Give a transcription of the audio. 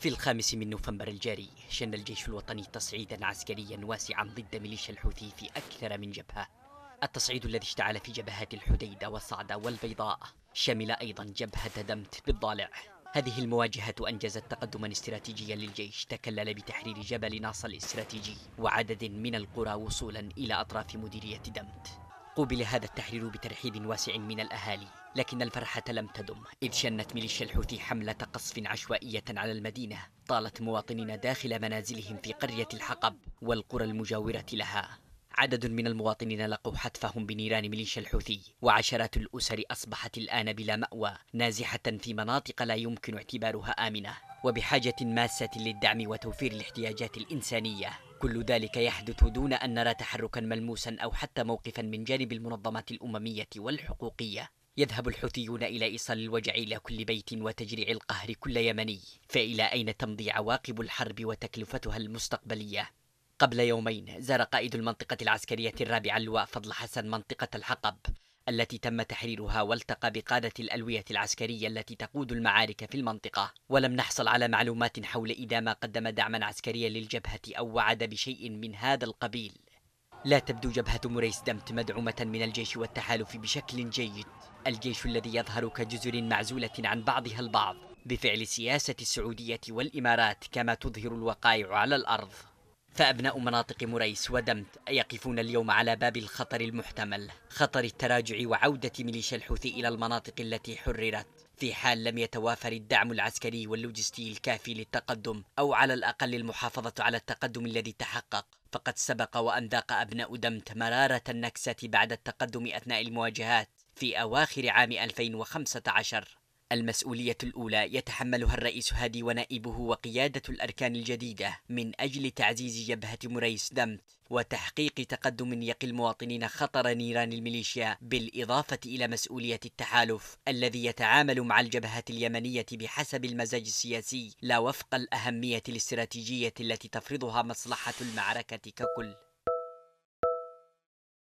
في الخامس من نوفمبر الجاري شن الجيش الوطني تصعيدا عسكريا واسعا ضد ميليشيا الحوثي في أكثر من جبهة التصعيد الذي اشتعل في جبهات الحديدة والصعدة والبيضاء شمل أيضا جبهة دمت بالضالع هذه المواجهة أنجزت تقدما استراتيجيا للجيش تكلل بتحرير جبل ناصا الاستراتيجي وعدد من القرى وصولا إلى أطراف مديرية دمت قوبل هذا التحرير بترحيب واسع من الأهالي لكن الفرحة لم تدم إذ شنت ميليشيا الحوثي حملة قصف عشوائية على المدينة طالت مواطنين داخل منازلهم في قرية الحقب والقرى المجاورة لها عدد من المواطنين لقوا حتفهم بنيران ميليشيا الحوثي وعشرات الأسر أصبحت الآن بلا مأوى نازحة في مناطق لا يمكن اعتبارها آمنة وبحاجة ماسة للدعم وتوفير الاحتياجات الإنسانية كل ذلك يحدث دون أن نرى تحركا ملموسا أو حتى موقفا من جانب المنظمات الأممية والحقوقية يذهب الحوثيون إلى إيصال الوجع إلى كل بيت وتجريع القهر كل يمني فإلى أين تمضي عواقب الحرب وتكلفتها المستقبلية؟ قبل يومين زار قائد المنطقة العسكرية الرابعة اللواء فضل حسن منطقة الحقب التي تم تحريرها والتقى بقادة الألوية العسكرية التي تقود المعارك في المنطقة ولم نحصل على معلومات حول إذا ما قدم دعما عسكريا للجبهة أو وعد بشيء من هذا القبيل لا تبدو جبهة موريس دمت مدعومة من الجيش والتحالف بشكل جيد الجيش الذي يظهر كجزر معزولة عن بعضها البعض بفعل سياسة السعودية والإمارات كما تظهر الوقائع على الأرض فأبناء مناطق مريس ودمت يقفون اليوم على باب الخطر المحتمل خطر التراجع وعودة ميليشيا الحوثي إلى المناطق التي حررت في حال لم يتوافر الدعم العسكري واللوجستي الكافي للتقدم أو على الأقل المحافظة على التقدم الذي تحقق فقد سبق وأن ذاق أبناء دمت مرارة النكسة بعد التقدم أثناء المواجهات في أواخر عام 2015 المسؤولية الأولى يتحملها الرئيس هادي ونائبه وقيادة الأركان الجديدة من أجل تعزيز جبهة مريس دمت وتحقيق تقدم يقي المواطنين خطر نيران الميليشيا بالإضافة إلى مسؤولية التحالف الذي يتعامل مع الجبهة اليمنية بحسب المزاج السياسي لا وفق الأهمية الاستراتيجية التي تفرضها مصلحة المعركة ككل